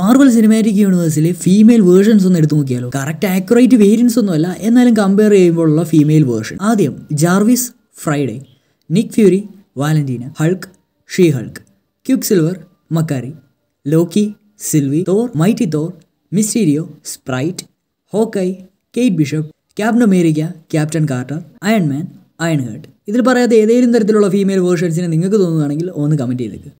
Marvel cinematic യൂണിവേഴ്സിലെ female versions ഒന്ന് എടുത്തു നോക്കിയാലോ കറക്റ്റ് ആക്യുറേറ്റ് വേരിയൻസ് ഒന്നുമല്ല എന്നാലും കമ്പയർ ചെയ്യുമ്പോഴുള്ള ഫീമെയിൽ വേർഷൻ ആദ്യം Jarvis Friday Nick Fury Valentina Hulk She Hulk Quicksilver Makkari Loki Sylvie Thor Mighty Thor Mysterio Sprite Hawkeye Kate Bishop Captain America Captain Carter Iron Man Iron ഇതിൽ പറയാത്ത ഏതെങ്കിലും തരത്തിലുള്ള female വേർഷൻസിനെ നിങ്ങൾക്ക് തോന്നുകയാണെങ്കിൽ ഒന്ന് comment ചെയ്തേക്ക്